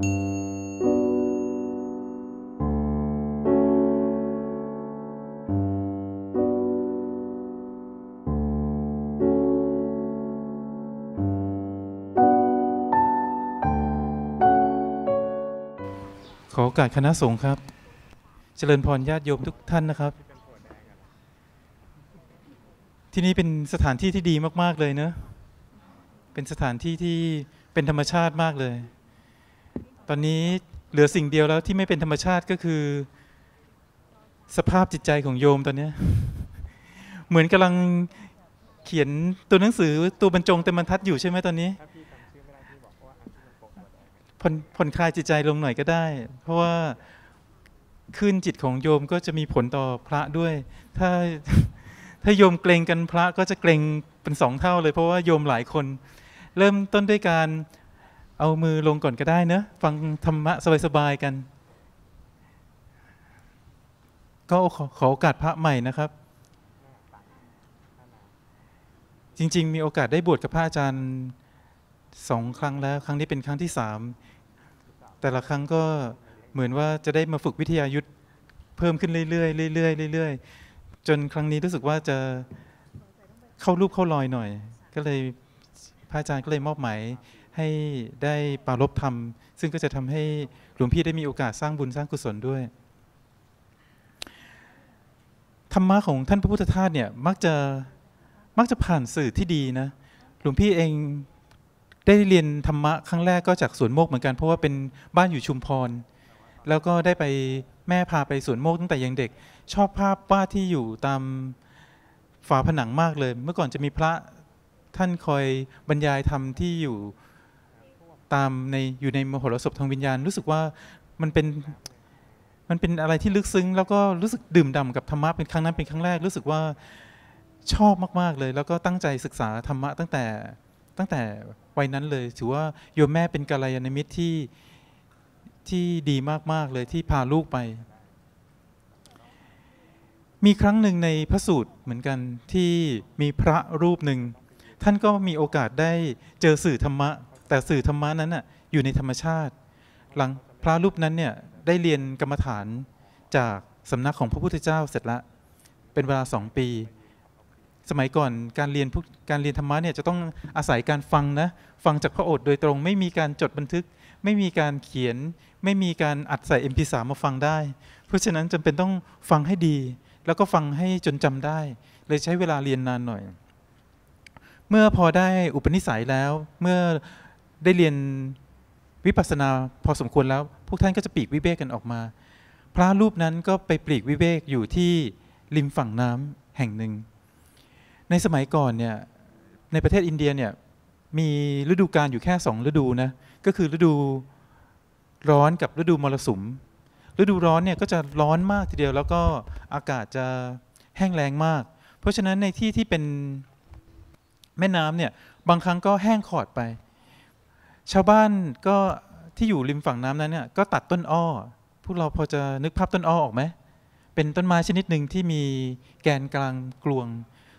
ขอโอกาสคณะสงฆ์ครับ เจริญพรญาติโยมทุกท่านนะครับ ที่นี่เป็นสถานที่ที่ดีมากๆเลยเนอะเป็นสถานที่ที่เป็นธรรมชาติมากเลยตอนนี้เหลือสิ่งเดียวแล้วที่ไม่เป็นธรรมชาติก็คือสภาพจิตใจของโยมตอนนี้ เหมือนกำลังเขียนตัวหนังสือ ตัวบรรจงเต็มบรรทัดอยู่ใช่ไหมตอนนี้ผ่อนผ่อนคลายจิตใจลงหน่อยก็ได้ เพราะว่าขึ้นจิตของโยมก็จะมีผลต่อพระด้วย ถ้าถ้าโยมเกรงกันพระก็จะเกรงเป็นสองเท่าเลย เพราะว่าโยมหลายคน เริ่มต้นด้วยการเอามือลงก่อนก็ได้เนอะฟังธรรมะสบายๆกัน ก็ขอโอกาสพระใหม่นะครับ จริง ๆ มีโอกาสได้บวชกับพระอาจารย์สองครั้งแล้ว ครั้งนี้เป็นครั้งที่สามแต่ละครั้งก็เหมือนว่าจะได้มาฝึกวิทยายุทธเพิ่มขึ้นเรื่อยๆเรื่อยๆเรื่อยๆ จนครั้งนี้ รู้สึกว่าจะเข้ารูปเข้าลอยหน่อย ก็เลยพระอาจารย์ก็เลยมอบหมายให้ได้ปารบธรรม ซึ่งก็จะทำให้หลวงพี่ได้มีโอกาสสร้างบุญสร้างกุศลด้วย ธรรมะของท่านพระพุทธทาสเนี่ยมักจะมักจะผ่านสื่อที่ดีนะหลวงพี่เองได้เรียนธรรมะครั้งแรกก็จากสวนโมกเหมือนกัน เพราะว่าเป็นบ้านอยู่ชุมพรแล้วก็ได้ไปแม่พาไปสวนโมกตั้งแต่ยังเด็ก ชอบภาพวาดที่อยู่ตามฝาผนังมากเลย เมื่อก่อนจะมีพระท่านคอยบรรยายธรรมที่อยู่ตามในอยู่ในมโหรสพทางวิญญาณรู้สึกว่ามันเป็นมันเป็นอะไรที่ลึกซึ้งแล้วก็รู้สึกดื่มด่ากับธรรมะเป็นครั้งนั้น เป็นครั้งแรกรู้สึกว่าชอบมากๆเลยแล้วก็ตั้งใจศึกษาธรรมะตั้งแต่ตั้งแต่วัยนั้นเลยถือว่าโยมแม่เป็นกัลยาณมิตรที่ที่ดีมากๆเลยที่พาลูกไป มีครั้งหนึ่งในพระสูตรเหมือนกันที่มีพระรูปหนึ่งท่านก็มีโอกาสได้เจอสื่อธรรมะแต่สื่อธรรมะนั้นน่ะอยู่ในธรรมชาติ หลังพระรูปนั้นเนี่ยได้เรียนกรรมฐานจากสำนักของพระพุทธเจ้าเสร็จละ เป็นเวลาสองปี สมัยก่อนการเรียนการเรียนธรรมะเนี่ยจะต้องอาศัยการฟังนะฟังจากพระโอษฐ์โดยตรง ไม่มีการจดบันทึก ไม่มีการเขียน ไม่มีการอัดใส่ MP3 มาฟังได้ เพราะฉะนั้นจำเป็นต้องฟังให้ดี แล้วก็ฟังให้จนจำได้เลยใช้เวลาเรียนนานหน่อย เมื่อพอได้อุปนิสัยแล้วเมื่อได้เรียนวิปัสสนาพอสมควรแล้ว พวกท่านก็จะปีกวิเวกกันออกมา พระรูปนั้นก็ไปปลีกวิเวกอยู่ที่ริมฝั่งน้ำแห่งหนึ่ง ในสมัยก่อนเนี่ยในประเทศอินเดียเนี่ยมีฤดูการอยู่แค่สองฤดูนะก็คือฤดูร้อนกับฤดูมรสุมฤดูร้อนเนี่ยก็จะร้อนมากทีเดียว แล้วก็อากาศจะแห้งแรงมาก เพราะฉะนั้นในที่ที่เป็นแม่น้ำเนี่ยบางครั้งก็แห้งขอดไปชาวบ้านก็ที่อยู่ริมฝั่งน้ำนั้นเนี่ยก็ตัดต้นอ้อ พวกเราพอจะนึกภาพต้นอ้อออกไหม เป็นต้นไม้ชนิดหนึ่งที่มีแกนกลางกลวง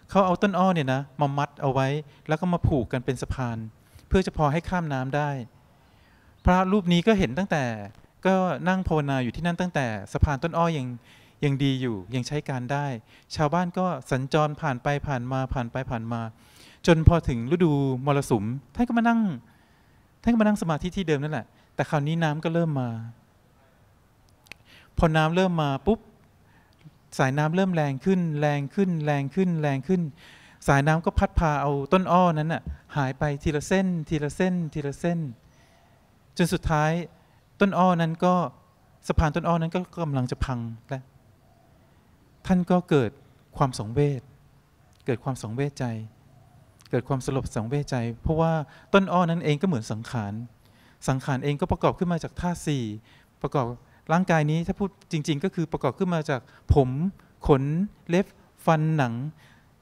เขาเอาต้นอ้อเนี่ยนะมามัดเอาไว้แล้วก็มาผูกกันเป็นสะพาน เพื่อจะพอให้ข้ามน้ำได้ พระรูปนี้ก็เห็นตั้งแต่ก็นั่งภาวนาอยู่ที่นั่นตั้งแต่สะพานต้นอ้อยังยังดีอยู่ยังใช้การได้ ชาวบ้านก็สัญจรผ่านไปผ่านมาผ่านไปผ่านมา จนพอถึงฤดูมรสุมท่านก็มานั่งท่านก็มานั่งสมาธิที่เดิมนั่นแหละ แต่คราวนี้น้ำก็เริ่มมา พอน้ำเริ่มมาปุ๊บ สายน้ำเริ่มแรงขึ้น แรงขึ้น แรงขึ้นแรงขึ้น สายน้ำก็พัดพาเอาต้นอ้อนั้นน่ะหายไปทีละเส้นทีละเส้น ทีละเส้น จนสุดท้าย ต้นอ้อนั้นก็สะพานต้นอ้อนั้นก็กำลังจะพังแล้วท่านก็เกิดความสงเวชเกิดความสงเวชใจเกิดความสลบสังเวชใจ เพราะว่าต้นอ้อนั้นเองก็เหมือนสังขาร สังขารเองก็ประกอบขึ้นมาจากธาตุสี่ประกอบร่างกายนี้ถ้าพูดจริงๆก็คือประกอบขึ้นมาจากผม ขน เล็บฟันหนัง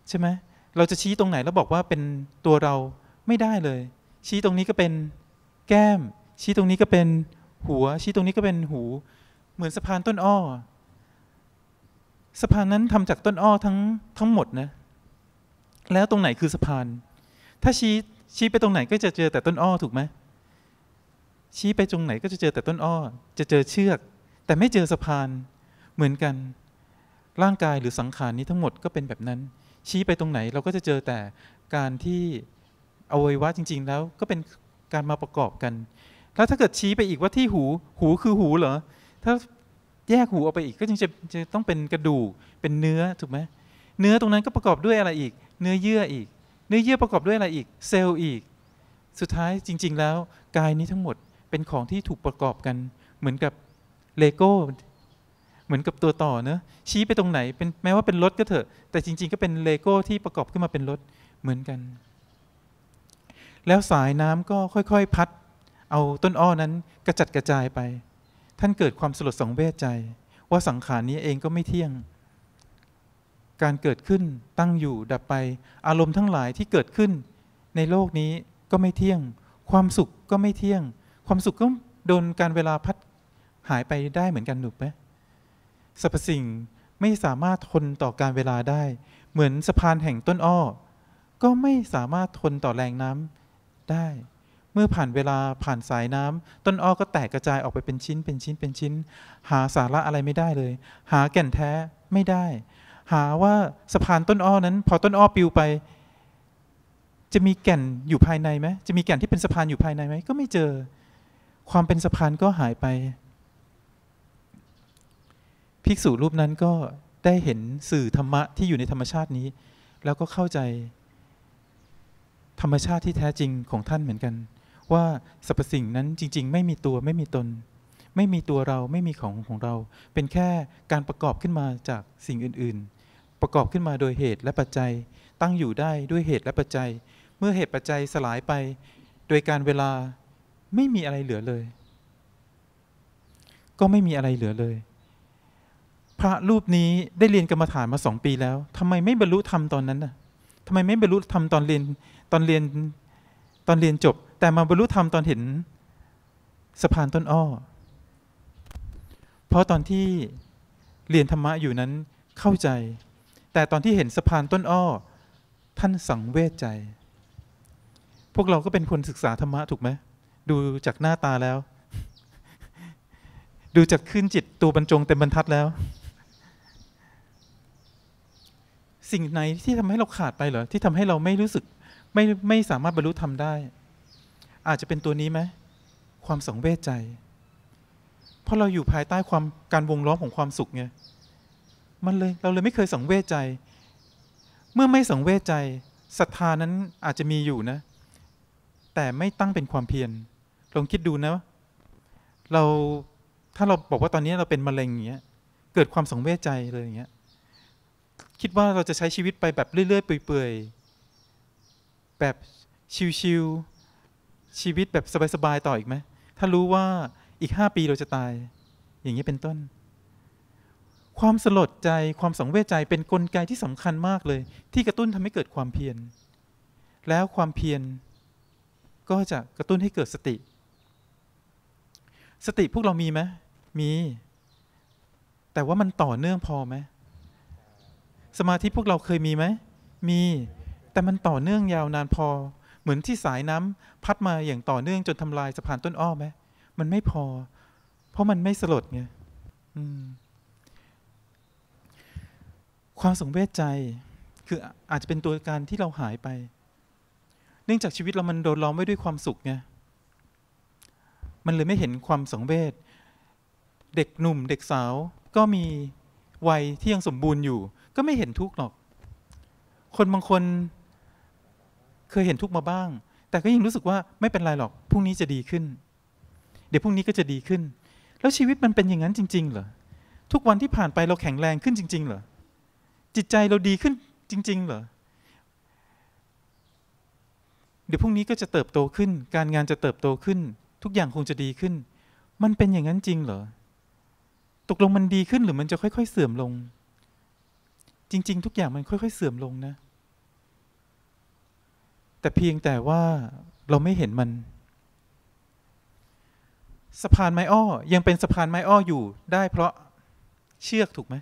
ใช่ไหม เราจะชี้ตรงไหน แล้วบอกว่าเป็นตัวเราไม่ได้เลย ชี้ตรงนี้ก็เป็นแก้ม ชี้ตรงนี้ก็เป็นหัว ชี้ตรงนี้ก็เป็นหู เหมือนสะพานต้นอ้อ สะพานนั้นทำจากต้นอ้อทั้งทั้งหมดนะแล้วตรงไหนคือสะพาน ถ้าชี้ชี้ไปตรงไหนก็จะเจอแต่ต้นอ้อถูกไหม ชี้ไปตรงไหนก็จะเจอแต่ต้นอ้อ จะเจอเชือก แต่ไม่เจอสะพานเหมือนกัน ร่างกายหรือสังขารนี้ทั้งหมดก็เป็นแบบนั้น ชี้ไปตรงไหนเราก็จะเจอแต่การที่อวัยวะจริงๆแล้วก็เป็นการมาประกอบกัน แล้วถ้าเกิดชี้ไปอีกว่าที่หู หูคือหูเหรอ ถ้าแยกหูออกไปอีกก็จึงจะจะต้องเป็นกระดูกเป็นเนื้อถูกไหมเนื้อตรงนั้นก็ประกอบด้วยอะไรอีกเนื้อเยื่ออีก เนื้อเยื่อประกอบด้วยอะไรอีก เซลล์อีก สุดท้ายจริง ๆ แล้ว กายนี้ทั้งหมดเป็นของที่ถูกประกอบกัน เหมือนกับเลโก้ เหมือนกับตัวต่อเนะชี้ไปตรงไหน เป็นแม้ว่าเป็นรถก็เถอะแต่จริง ๆก็เป็นเลโก้ที่ประกอบขึ้นมาเป็นรถเหมือนกัน แล้วสายน้ำก็ค่อยๆพัด เอาต้นอ้อนั้นกระจัดกระจายไป ท่านเกิดความสลดสองเวทใจ ว่าสังขารนี้เองก็ไม่เที่ยงการเกิดขึ้น ตั้งอยู่ดับไป อารมณ์ทั้งหลายที่เกิดขึ้น ในโลกนี้ก็ไม่เที่ยง ความสุขก็ไม่เที่ยง ความสุขก็โดนการเวลาพัด หายไปได้เหมือนกันหรืกไหมสรรพสิ่งไม่สามารถทนต่อการเวลาได้ เหมือนสะพานแห่งต้นอ้อ ก็ไม่สามารถทนต่อแรงน้ำ ได้ เมื่อผ่านเวลาผ่านสายน้ำ ต้นอ้อก็แตกกระจายออกไปเป็นชิ้นเป็นชิ้นเป็นชิ้น หาสาระอะไรไม่ได้เลย หาแก่นแท้ไม่ได้หาว่าสะพานต้นอ้อนั้นพอต้นอ้อปิวไป จะมีแก่นอยู่ภายในไหมจะมีแก่นที่เป็นสะพานอยู่ภายในไหมก็ไม่เจอ ความเป็นสะพานก็หายไป ภิกษุรูปนั้นก็ได้เห็นสื่อธรรมะที่อยู่ในธรรมชาตินี้ แล้วก็เข้าใจ ธรรมชาติที่แท้จริงของท่านเหมือนกัน ว่าสรรพสิ่งนั้นจริง ๆ ไม่มีตัวไม่มีตน ไม่มีตัวเราไม่มีของของเรา เป็นแค่การประกอบขึ้นมาจากสิ่งอื่น ๆประกอบขึ้นมาโดยเหตุและปัจจัย ตั้งอยู่ได้ด้วยเหตุและปัจจัย เมื่อเหตุปัจจัยสลายไป โดยการเวลาไม่มีอะไรเหลือเลย ก็ไม่มีอะไรเหลือเลย พระรูปนี้ได้เรียนกรรมฐานมาสองปีแล้วทำไมไม่บรรลุธรรมตอนนั้นน่ะทำไมไม่บรรลุธรรมตอนเรียนตอนเรียนตอนเรียนจบ แต่มาบรรลุธรรมตอนเห็นสะพานต้นอ้อ เพราะตอนที่เรียนธรรมะอยู่นั้นเข้าใจแต่ตอนที่เห็นสะพานต้นอ้อ ท่านสังเวชใจ พวกเราก็เป็นคนศึกษาธรรมะถูกไหมดูจากหน้าตาแล้ว ดูจากขึ้นจิตตัวบรรจงเต็มบรรทัดแล้ว สิ่งไหนที่ทำให้เราขาดไปเหรอที่ทำให้เราไม่รู้สึกไม่ไม่สามารถบรรลุธรรมได้ อาจจะเป็นตัวนี้ไหมความสังเวชใจ เพราะเราอยู่ภายใต้ความการวงล้อมของความสุขไงมันเลย เราเลยไม่เคยสังเวชใจ เมื่อไม่สังเวชใจศรัทธานั้นอาจจะมีอยู่นะ แต่ไม่ตั้งเป็นความเพียรลองคิดดูนะเรา ถ้าเราบอกว่าตอนนี้เราเป็นมะเร็งอย่างเงี้ยเกิดความสังเวชใจเลยอย่างเงี้ยคิดว่าเราจะใช้ชีวิตไปแบบเรื่อยๆเปื่อย ๆ แบบชิวๆชีวิตแบบสบายๆ ต่ออีกไหมถ้ารู้ว่าอีกห้าปีเราจะตาย อย่างนี้เป็นต้นความสลดใจความสังเวชใจเป็นนกลไกที่สำคัญมากเลย ที่กระตุ้นทำให้เกิดความเพียรแล้วความเพียรก็จะกระตุ้นให้เกิดสติ สติพวกเรามีไหม มี แต่ว่ามันต่อเนื่องพอไหม สมาธิพวกเราเคยมีไหม มี แต่มันต่อเนื่องยาวนานพอ เหมือนที่สายน้ำ พัดมาอย่างต่อเนื่องจนทำลายสะพานต้นอ้อไหมมันไม่พอ เพราะมันไม่สลดไงอืมความสังเวชใจคืออาจจะเป็นตัวการที่เราหายไป เนื่องจากชีวิตเรามันโดนล้อมไว้ด้วยความสุขไงมันเลยไม่เห็นความสังเวชเด็กหนุ่ม เด็กสาวก็มีวัยที่ยังสมบูรณ์อยู่ ก็ไม่เห็นทุกข์หรอก คนบางคนเคยเห็นทุกข์มาบ้าง แต่ก็ยังรู้สึกว่าไม่เป็นไรหรอกพรุ่งนี้จะดีขึ้น เดี๋ยวพรุ่งนี้ก็จะดีขึ้น แล้วชีวิตมันเป็นอย่างนั้นจริงๆเหรอทุกวันที่ผ่านไปเราแข็งแรงขึ้นจริงๆเหรอจิตใจเราดีขึ้นจริงๆเหรอ เดี๋ยวพรุ่งนี้ก็จะเติบโตขึ้น การงานจะเติบโตขึ้น ทุกอย่างคงจะดีขึ้น มันเป็นอย่างนั้นจริงเหรอตกลงมันดีขึ้นหรือมันจะค่อยๆเสื่อมลง จริง ๆ ทุกอย่างมันค่อยๆเสื่อมลงนะแต่เพียงแต่ว่าเราไม่เห็นมัน สะพานไม้อ้อ ยังเป็นสะพานไม้อ้ออยู่ได้ เพราะเชือกถูกไหม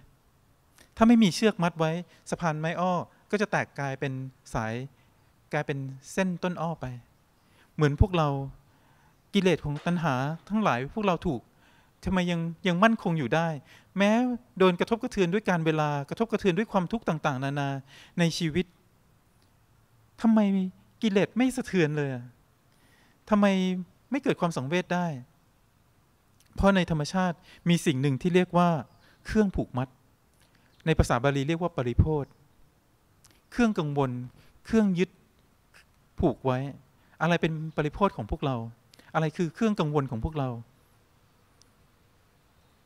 ถ้าไม่มีเชือกมัดไว้สะพานไม้อ้อ ก็จะแตกกลายเป็นสาย กลายเป็นเส้นต้นอ้อไป เหมือนพวกเรากิเลสของตัณหาทั้งหลายพวกเราถูกทำไมยังยังมั่นคงอยู่ได้ แม้โดนกระทบกระเทือนด้วยการเวลากระทบกระเทือนด้วยความทุกข์ต่างๆ นานาในชีวิต ทำไมกิเลสไม่สะเทือนเลยทำไมไม่เกิดความสังเวชได้ เพราะในธรรมชาติมีสิ่งหนึ่งที่เรียกว่า เครื่องผูกมัดในภาษาบาลีเรียกว่าปริโพธเครื่องกังวล เครื่องยึดผูกไว้ อะไรเป็นปริโพธของพวกเรา อะไรคือเครื่องกังวลของพวกเรา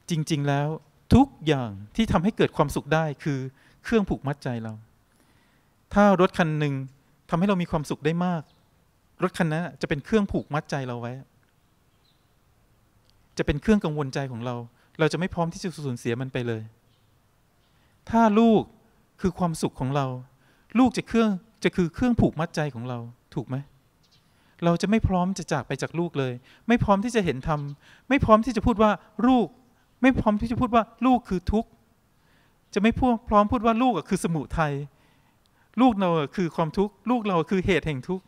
จริงๆแล้วทุกอย่างที่ทำให้เกิดความสุขได้คือเครื่องผูกมัดใจเรา ถ้ารถคันหนึ่งทำให้เรามีความสุขได้มาก รถคันนั้นจะเป็นเครื่องผูกมัดใจเราไว้ จะเป็นเครื่องกังวลใจของเรา เราจะไม่พร้อมที่จะสูญเสียมันไปเลยถ้าลูกคือความสุขของเรา ลูกจะเครื่องจะคือเครื่องผูกมัดใจของเรา ถูกไหม เราจะไม่พร้อมจะจากไปจากลูกเลย ไม่พร้อมที่จะเห็นธรรม ไม่พร้อมที่จะพูดว่าลูก ไม่พร้อมที่จะพูดว่าลูกคือทุกข์จะไม่พูดพร้อมพูดว่าลูกคือสมุทัยลูกเราคือความทุกข์ลูกเราคือเหตุแห่งทุกข์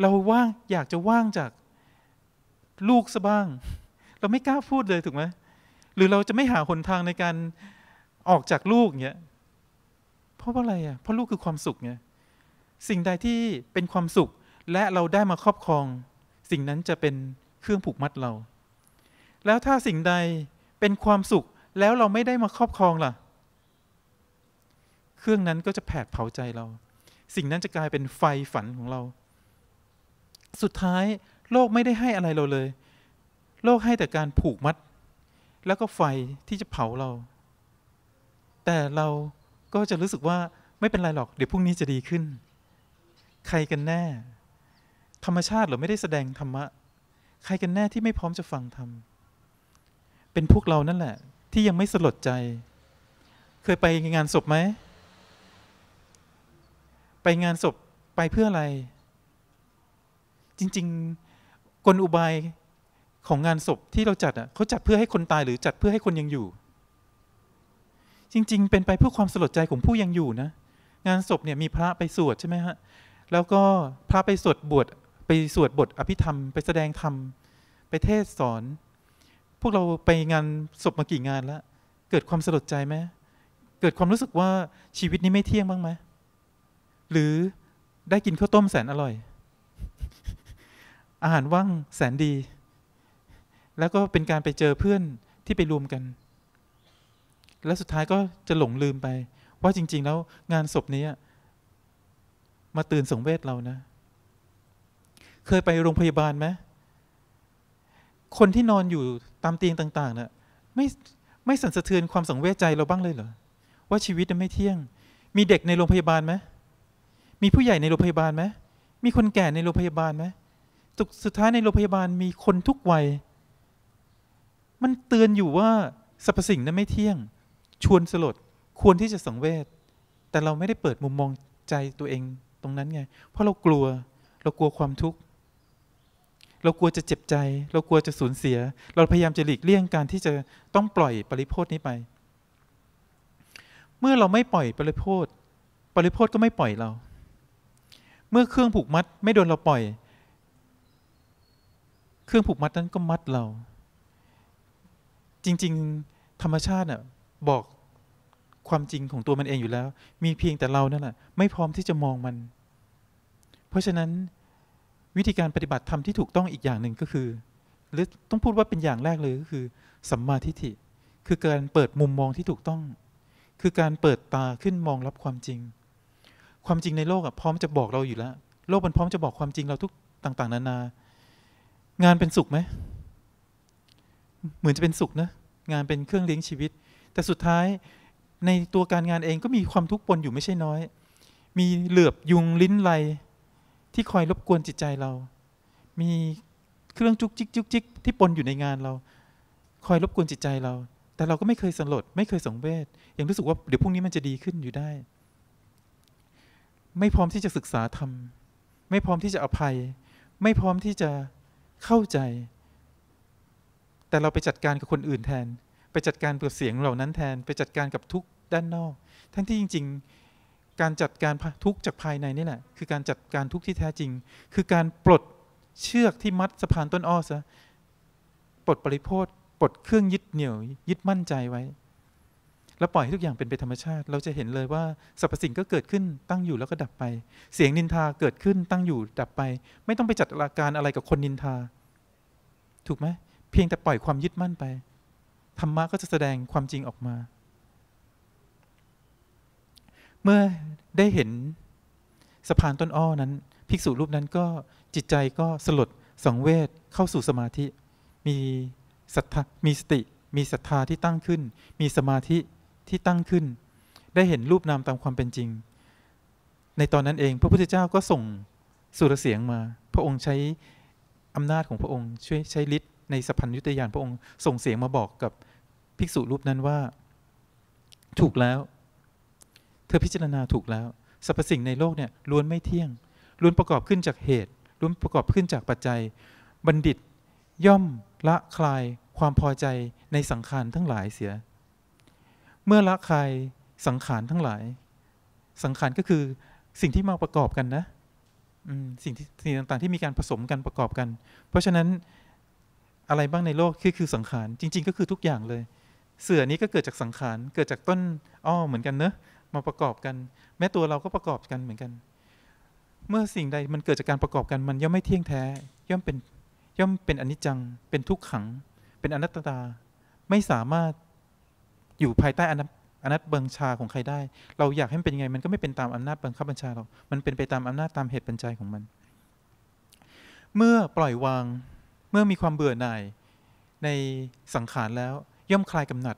เราว่างอยากจะว่างจากลูกซะบ้าง เราไม่กล้าพูดเลยถูกไหมหรือเราจะไม่หาหนทางในการออกจากลูกเงี้ยเพราะว่าอะไรอ่ะเพราะลูกคือความสุขไงสิ่งใดที่เป็นความสุขและเราได้มาครอบครอง สิ่งนั้นจะเป็นเครื่องผูกมัดเรา แล้วถ้าสิ่งใดเป็นความสุขแล้วเราไม่ได้มาครอบครองล่ะ เครื่องนั้นก็จะแผดเผาใจเรา สิ่งนั้นจะกลายเป็นไฟฝันของเรา สุดท้ายโลกไม่ได้ให้อะไรเราเลย โลกให้แต่การผูกมัด แล้วก็ไฟที่จะเผาเราแต่เราก็จะรู้สึกว่าไม่เป็นไรหรอกเดี๋ยวพรุ่งนี้จะดีขึ้น ใครกันแน่ ธรรมชาติหรือไม่ได้แสดงธรรมะ ใครกันแน่ที่ไม่พร้อมจะฟังธรรมเป็นพวกเรานั่นแหละที่ยังไม่สลดใจ เคยไปงานศพไหม ไปงานศพไปเพื่ออะไร จริงๆกลอุบายของงานศพที่เราจัดอ่ะเขาจัดเพื่อให้คนตายหรือจัดเพื่อให้คนยังอยู่จริงๆเป็นไปเพื่อความสลดใจของผู้ยังอยู่นะงานศพเนี่ยมีพระไปสวดใช่ไหมฮะแล้วก็พระไปสวดบวชไปสวดบทอภิธรรมไปแสดงธรรมไปเทศสอน พวกเราไปงานศพมากี่งานแล้วเกิดความสลดใจไหมเกิดความรู้สึกว่าชีวิตนี้ไม่เที่ยงบ้างไหมหรือได้กินข้าวต้มแสนอร่อย อาหารว่างแสนดี แล้วก็เป็นการไปเจอเพื่อนที่ไปรวมกันแล้วสุดท้ายก็จะหลงลืมไป ว่าจริง ๆ แล้วงานศพนี้มาตื่นสงเวชเรานะ เคยไปโรงพยาบาลไหมคนที่นอนอยู่ตามเตียงต่าง ๆ นะ่ะไม่ไม่สั่นสะเทือนความสังเวชใจเราบ้างเลยเหรอ ว่าชีวิตไม่เที่ยง มีเด็กในโรงพยาบาลไหมมีผู้ใหญ่ในโรงพยาบาลไหมมีคนแก่ในโรงพยาบาลไหมสุดท้ายในโรงพยาบาลมีคนทุกวัยมันเตือนอยู่ว่าสรรพสิ่งนั้นไม่เที่ยงชวนสลดควรที่จะสังเวชแต่เราไม่ได้เปิดมุมมองใจตัวเอง ตรงนั้นไงเพราะเรากลัว เรากลัวความทุกข์ เรากลัวจะเจ็บใจ เรากลัวจะสูญเสีย เราพยายามจะหลีกเลี่ยงการที่จะต้องปล่อยปริโพศนี้ไป เมื่อเราไม่ปล่อยปริโพศปริโพศก็ไม่ปล่อยเรา เมื่อเครื่องผูกมัด ไม่โดนเราปล่อย เครื่องผูกมัดนั้นก็มัดเรา จริงๆ ธรรมชาติน่ะบอกความจริงของตัวมันเองอยู่แล้ว มีเพียงแต่เรานั่นแหละไม่พร้อมที่จะมองมัน เพราะฉะนั้น วิธีการปฏิบัติธรรมที่ถูกต้องอีกอย่างหนึ่งก็คือ หรือต้องพูดว่าเป็นอย่างแรกเลย ก็คือ สัมมาทิฏฐิ คือการเปิดมุมมองที่ถูกต้อง คือการเปิดตาขึ้นมองรับความจริง ความจริงในโลกอ่ะพร้อมจะบอกเราอยู่แล้ว โลกมันพร้อมจะบอกความจริงเราทุกต่าง ๆ นานา งานเป็นสุขไหมเหมือนจะเป็นสุขนะงานเป็นเครื่องเลี้ยงชีวิตแต่สุดท้ายในตัวการงานเองก็มีความทุกข์ปนอยู่ไม่ใช่น้อย มีเหลือบยุงลิ้นไหลที่คอยรบกวนจิตใจเรา มีเครื่องจุกจิกจุกจิกที่ปนอยู่ในงานเรา คอยรบกวนจิตใจเรา แต่เราก็ไม่เคยสลดไม่เคยสงเวชยังรู้สึกว่าเดี๋ยวพรุ่งนี้มันจะดีขึ้นอยู่ได้ ไม่พร้อมที่จะศึกษาธรรม ไม่พร้อมที่จะอภัย ไม่พร้อมที่จะเข้าใจ แต่เราไปจัดการกับคนอื่นแทนไปจัดการกับเสียงเหล่านั้นแทนไปจัดการกับทุกด้านนอกทั้งที่จริงๆ การจัดการทุกจากภายในนี่แหละคือการจัดการทุกที่แท้จริง คือการปลดเชือกที่มัดสะพานต้นอ้อซะปลดปริโภคปลดเครื่องยึดเหนี่ยว ยึดมั่นใจไว้ แล้วปล่อยให้ทุกอย่างเป็นไปธรรมชาติ เราจะเห็นเลยว่า สรรพสิ่งก็เกิดขึ้นตั้งอยู่แล้วก็ดับไป เสียงนินทาเกิดขึ้นตั้งอยู่ดับไป ไม่ต้องไปจัดการอะไรกับคนนินทา ถูกไหมเพียงแต่ปล่อยความยึดมั่นไปธรรมะก็จะแสดงความจริงออกมา เมื่อได้เห็นสะพานต้นอ้อนั้นภิกษุรูปนั้นก็จิตใจก็สลดสังเวชเข้าสู่สมาธิ มีศรัทธามีสติ มีศรัทธาที่ตั้งขึ้น มีสมาธิที่ตั้งขึ้น ได้เห็นรูปนามตามความเป็นจริง ในตอนนั้นเอง พระพุทธเจ้าก็ส่งสุรเสียงมา พระองค์ใช้อำนาจของพระองค์ช่วยใช้ฤทธิในสัพพัญยุตยานพระองค์ส่งเสียงมาบอกกับภิกษุรูปนั้นว่า ถูกแล้วเธอพิจารณาถูกแล้วสรรพสิ่งในโลกเนี่ยล้วนไม่เที่ยงล้วนประกอบขึ้นจากเหตุล้วนประกอบขึ้นจากปัจจัย บัณฑิตย่อมละคลายความพอใจในสังขารทั้งหลายเสีย เมื่อละคลายสังขารทั้งหลาย สังขารก็คือสิ่งที่มาประกอบกันนะสิ่งที่สิ่งต่างๆ ที่มีการผสมกันประกอบกัน เพราะฉะนั้นอะไรบ้างในโลกคือคือสังขาร จริงๆก็คือทุกอย่างเลย เสือนี้ก็เกิดจากสังขาร เกิดจากต้นอ้อเหมือนกันเนอะมาประกอบกัน แม้ตัวเราก็ประกอบกันเหมือนกัน เมื่อสิ่งใดมันเกิดจากการประกอบกัน มันย่อมไม่เที่ยงแท้ย่อมเป็นย่อมเป็นอนิจจัง เป็นทุกขัง เป็นอนัตตา ไม่สามารถอยู่ภายใต้อนัตอนัตบังชาของใครได้ เราอยากให้มันเป็นยังไง มันก็ไม่เป็นตามอำนาจบังคับบัญชาเรามันเป็นไปตามอำนาจตามเหตุปัจจัยของมัน เมื่อปล่อยวางเมื่อมีความเบื่อหน่ายในสังขารแล้วย่อมคลายกำหนัด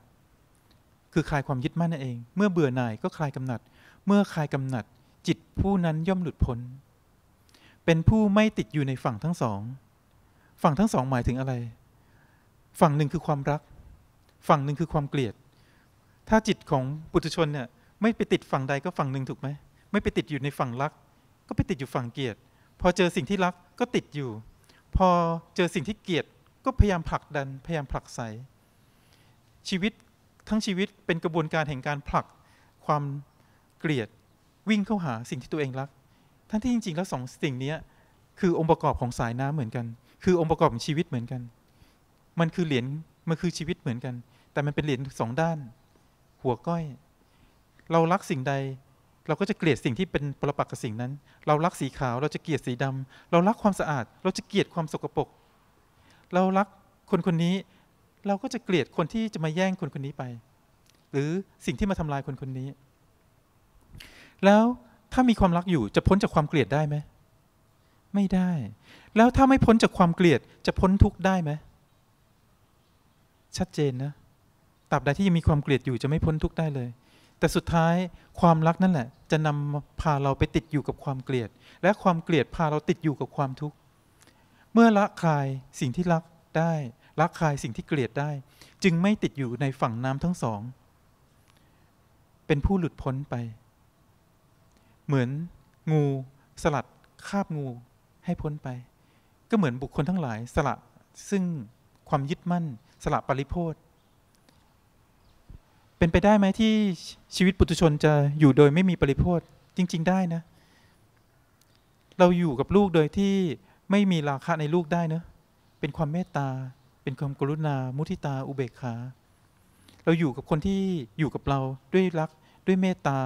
คือ คลายความยึดมั่นนั่นเอง เมื่อเบื่อหน่ายก็คลายกำหนัด เมื่อคลายกำหนัด จิตผู้นั้นย่อมหลุดพ้น เป็นผู้ไม่ติดอยู่ในฝั่งทั้งสอง ฝั่งทั้งสองหมายถึงอะไร ฝั่งหนึ่งคือความรัก ฝั่งหนึ่งคือความเกลียด ถ้าจิตของปุถุชนเนี่ยไม่ไปติดฝั่งใดก็ฝั่งหนึ่งถูกไหมไม่ไปติดอยู่ในฝั่งรัก ก็ไปติดอยู่ฝั่งเกลียดพอเจอสิ่งที่รักก็ติดอยู่พอเจอสิ่งที่เกลียดก็พยายามผลักดันพยายามผลักใสชีวิตทั้งชีวิตเป็นกระบวนการแห่งการผลัก ความเกลียดวิ่งเข้าหาสิ่งที่ตัวเองรัก ทั้งที่จริงๆแล้วสองสิ่งนี้คือองค์ประกอบของสายน้ำเหมือนกัน คือองค์ประกอบของชีวิตเหมือนกัน มันคือเหรียญมันคือชีวิตเหมือนกัน แต่มันเป็นเหรียญสองด้าน หัวก้อย เรารักสิ่งใดเราก็จะเกลียดสิ่งที่เป็นปรปักษ์กับสิ่งนั้น เรารักสีขาว เราจะเกลียดสีดำ เรารักความสะอาด เราจะเกลียดความสกปรก เรารักคนคนนี้ เราก็จะเกลียดคนที่จะมาแย่งคนคนนี้ไป หรือสิ่งที่มาทำลายคนคนนี้ แล้วถ้ามีความรักอยู่จะพ้นจากความเกลียดได้ไหม ไม่ได้ แล้วถ้าไม่พ้นจากความเกลียดจะพ้นทุกข์ได้ไหม ชัดเจนนะตราบใดที่ยังมีความเกลียดอยู่จะไม่พ้นทุกข์ได้เลย แต่สุดท้ายความรักนั่นแหละจะนำพาเราไปติดอยู่กับความเกลียด และความเกลียดพาเราติดอยู่กับความทุกข์ เมื่อละคลายสิ่งที่รักได้ ละคลายสิ่งที่เกลียดได้ จึงไม่ติดอยู่ในฝั่งน้ำทั้งสอง เป็นผู้หลุดพ้นไป เหมือน งู สลัดคาบงู ให้พ้นไป ก็เหมือนบุคคลทั้งหลายสละซึ่งความยึดมั่น สละปริโพธเป็นไปได้ไหมที่ชีวิตปุถุชนจะอยู่โดยไม่มีปริโภคจริง ๆ ได้นะ เราอยู่กับลูกโดยที่ไม่มีราคะในลูกได้เนะ เป็นความเมตตา เป็นความกรุณา มุทิตา อุเบกขา เราอยู่กับคนที่อยู่กับเราด้วยรักด้วยเมตตา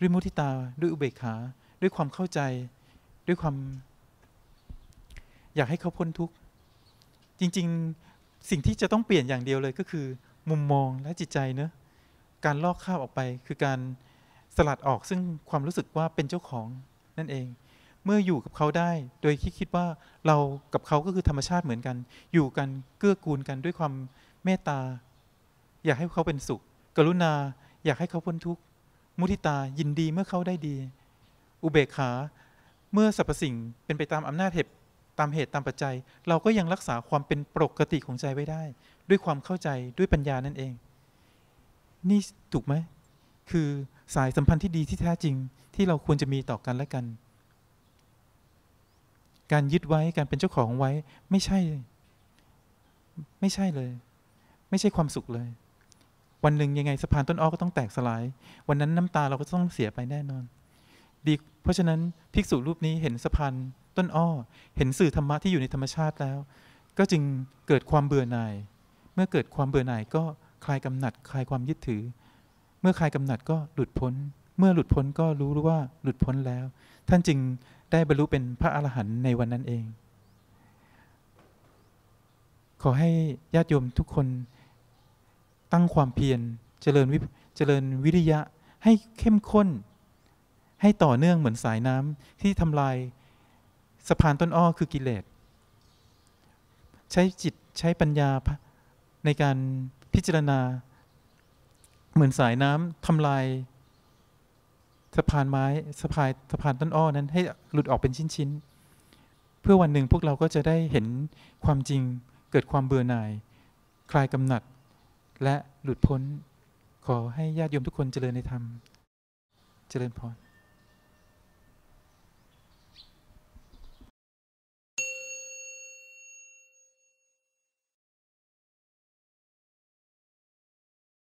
ด้วยมุทิตาด้วยอุเบกขาด้วยความเข้าใจ ด้วยความ อยากให้เขาพ้นทุกข์จริง ๆสิ่งที่จะต้องเปลี่ยนอย่างเดียวเลยก็คือ มุมมองและจิตใจเนอะการลอกค้าบออกไปคือการสลัดออกซึ่งความรู้สึกว่าเป็นเจ้าของนั่นเอง เมื่ออยู่กับเขาได้ โดยที่คิดว่าเรากับเขาก็คือธรรมชาติเหมือนกัน อยู่กันเกื้อกูลกันด้วยความเมตตา อยากให้เขาเป็นสุข กรุณาอยากให้เขาพ้นทุกข์มุทิตายินดีเมื่อเขาได้ดี อุเบกขา เมื่อสรรพสิ่งเป็นไปตามอำนาจเหตุตามเหตุตามปัจจัย เราก็ยังรักษาความเป็นปกติของใจไว้ได้ ด้วยความเข้าใจด้วยปัญญานั่นเองนี่ถูกไหม คือสายสัมพันธ์ที่ดีที่แท้จริงที่เราควรจะมีต่อกันและกัน การยึดไว้การเป็นเจ้าของไว้ไม่ใช่ ไม่ใช่เลย ไม่ใช่ความสุขเลย วันหนึ่งยังไงสะพานต้นอ้อก็ต้องแตกสลาย วันนั้นน้ำตาเราก็ต้องเสียไปแน่นอน ดีเพราะฉะนั้นภิกษุรูปนี้เห็นสะพานต้นอ้อ เห็นสื่อธรรมะที่อยู่ในธรรมชาติแล้ว ก็จึงเกิดความเบื่อหน่าย เมื่อเกิดความเบื่อหน่ายก็คลายกำหนัดคลายความยึดถือ เมื่อคลายกำหนัดก็หลุดพ้น เมื่อหลุดพ้นก็รู้ว่าหลุดพ้นแล้ว ท่านจึงได้บรรลุเป็นพระอรหันต์ในวันนั้นเอง ขอให้ญาติโยมทุกคนตั้งความเพียรเจริญวิเจริญวิริยะ ให้เข้มข้น ให้ต่อเนื่องเหมือนสายน้ำที่ทำลายสะพานต้นอ้อคือกิเลสใช้จิตใช้ปัญญาในการพิจารณาเหมือนสายน้ำทำลาย สะพานไม้สะพายสะพานต้นอ้อนั้นให้หลุดออกเป็นชิ้นๆ เพื่อวันหนึ่งพวกเราก็จะได้เห็นความจริงเกิดความเบื่อหน่าย คลายกำหนัดและหลุดพ้นขอให้ญาติโยมทุกคนเจริญในธรรม เจริญพร